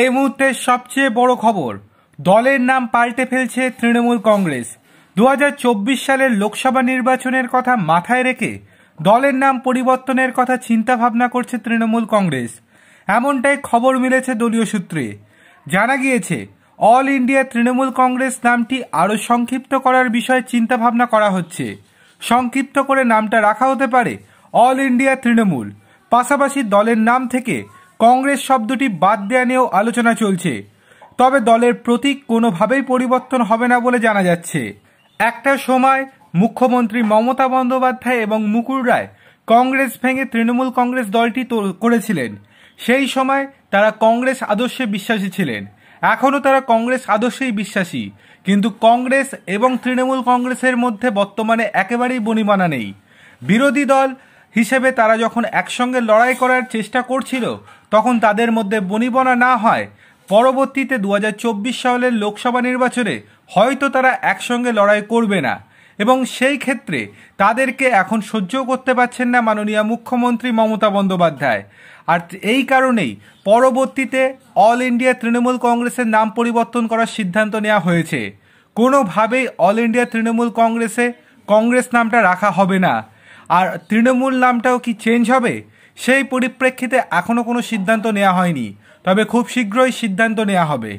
এই মুহূর্তে সবচেয়ে বড় খবর দলের নাম পাল্টে ফেলছে তৃণমূল কংগ্রেস দু সালের লোকসভা নির্বাচনের কথা মাথায় রেখে দলের নাম পরিবর্তনের কথা চিন্তা ভাবনা করছে তৃণমূল কংগ্রেস এমনটাই খবর মিলেছে দলীয় সূত্রে জানা গিয়েছে অল ইন্ডিয়া তৃণমূল কংগ্রেস নামটি আরও সংক্ষিপ্ত করার বিষয়ে চিন্তা ভাবনা করা হচ্ছে সংক্ষিপ্ত করে নামটা রাখা হতে পারে অল ইন্ডিয়া তৃণমূল পাশাপাশি দলের নাম থেকে কংগ্রেস শব্দটি বাদ দেওয়া নিয়েও আলোচনা চলছে তবে দলের প্রতীক কোনোভাবেই পরিবর্তন হবে না বলে জানা যাচ্ছে একটা সময় মুখ্যমন্ত্রী মমতা বন্দ্যোপাধ্যায় এবং মুকুল রায় কংগ্রেস ভেঙে তৃণমূল কংগ্রেস দলটি করেছিলেন সেই সময় তারা কংগ্রেস আদর্শে বিশ্বাসী ছিলেন এখনও তারা কংগ্রেস আদর্শেই বিশ্বাসী কিন্তু কংগ্রেস এবং তৃণমূল কংগ্রেসের মধ্যে বর্তমানে একেবারেই বনিমানা নেই বিরোধী দল হিসেবে তারা যখন একসঙ্গে লড়াই করার চেষ্টা করছিল তখন তাদের মধ্যে বনিবনা না হয় পরবর্তীতে দু সালের লোকসভা নির্বাচনে হয়তো তারা একসঙ্গে লড়াই করবে না এবং সেই ক্ষেত্রে তাদেরকে এখন সহ্য করতে পারছেন না মাননীয় মুখ্যমন্ত্রী মমতা বন্দ্যোপাধ্যায় আর এই কারণেই পরবর্তীতে অল ইন্ডিয়া তৃণমূল কংগ্রেসের নাম পরিবর্তন করার সিদ্ধান্ত নেওয়া হয়েছে কোনোভাবেই অল ইন্ডিয়া তৃণমূল কংগ্রেসে কংগ্রেস নামটা রাখা হবে না আর তৃণমূল নামটাও কি চেঞ্জ হবে সেই পরিপ্রেক্ষিতে এখনও কোনো সিদ্ধান্ত নেওয়া হয়নি তবে খুব শীঘ্রই সিদ্ধান্ত নেওয়া হবে